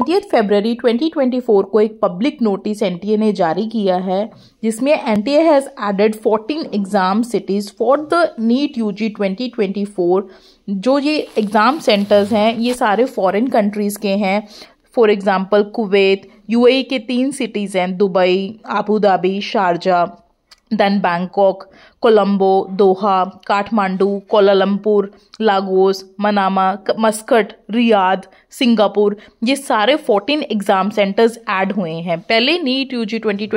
twenty फरवरी 2024 को एक public notice NTA ने जारी किया है जिसमें NTA has added 14 exam cities for the NEET UG 2024 जो ये एग्ज़ाम सेंटर्स हैं ये सारे फॉरेन कंट्रीज़ के हैं फॉर एग्ज़ाम्पल कुवैत यूएई के तीन सिटीज़ हैं Dubai Abu Dhabi Sharjah then Bangkok Colombo Doha Kathmandu Kuala Lumpur Lagos Manama Muscat Riyadh Singapore ये सारे 14 एग्ज़ाम सेंटर्स ऐड हुए हैं पहले NEET U G twenty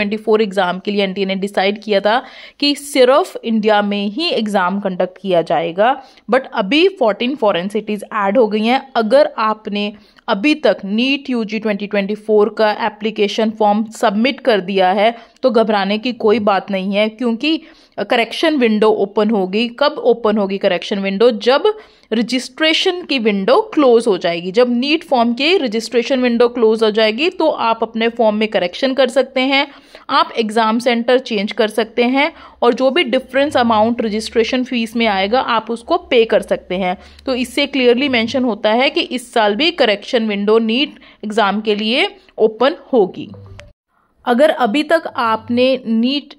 exam के लिए एनटीए ने डिसाइड किया था कि सिर्फ इंडिया में ही एग्ज़ाम कंडक्ट किया जाएगा बट अभी 14 फॉरेन सिटीज़ ऐड हो गई हैं अगर आपने अभी तक नीट यू जी ट्वेंटी का एप्लीकेशन फॉर्म सबमिट कर दिया है तो घबराने की कोई बात नहीं है क्योंकि करेक्ट करेक्शन विंडो ओपन होगी कब ओपन होगी करेक्शन विंडो जब रजिस्ट्रेशन की विंडो क्लोज हो जाएगी जब नीट फॉर्म की रजिस्ट्रेशन विंडो क्लोज हो जाएगी तो आप अपने फॉर्म में करेक्शन कर सकते हैं आप एग्ज़ाम सेंटर चेंज कर सकते हैं और जो भी डिफरेंस अमाउंट रजिस्ट्रेशन फीस में आएगा आप उसको पे कर सकते हैं तो इससे क्लियरली मेंशन होता है कि इस साल भी करेक्शन विंडो नीट एग्ज़ाम के लिए ओपन होगी अगर अभी तक आपने नीट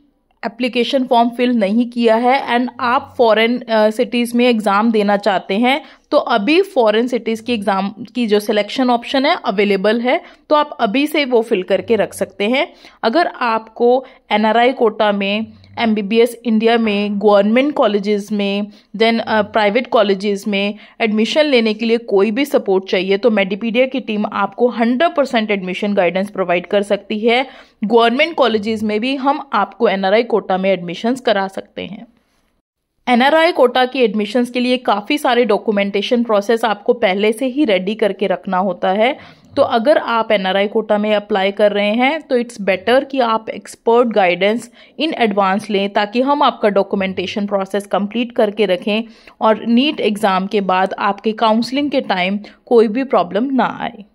एप्लीकेशन फॉर्म फिल नहीं किया है एंड आप फॉरेन सिटीज़ uh, में एग्ज़ाम देना चाहते हैं तो अभी फॉरेन सिटीज़ की एग्ज़ाम की जो सिलेक्शन ऑप्शन है अवेलेबल है तो आप अभी से वो फिल करके रख सकते हैं अगर आपको एन कोटा में M B B S India में गवर्नमेंट कॉलेजेस में देन प्राइवेट कॉलेजेस में एडमिशन लेने के लिए कोई भी सपोर्ट चाहिए तो मेडिपीडिया की टीम आपको hundred percent admission guidance provide कर सकती है गवर्नमेंट कॉलेजेस में भी हम आपको एन आर आई कोटा में एडमिशन्स करा सकते हैं एन आर आई कोटा की एडमिशन्स के लिए काफ़ी सारे डॉक्यूमेंटेशन प्रोसेस आपको पहले से ही रेडी करके रखना होता है तो अगर आप आई कोटा में अप्लाई कर रहे हैं तो इट्स बेटर कि आप एक्सपर्ट गाइडेंस इन एडवांस लें ताकि हम आपका डॉक्यूमेंटेशन प्रोसेस कंप्लीट करके रखें और नीट एग्ज़ाम के बाद आपके काउंसलिंग के टाइम कोई भी प्रॉब्लम ना आए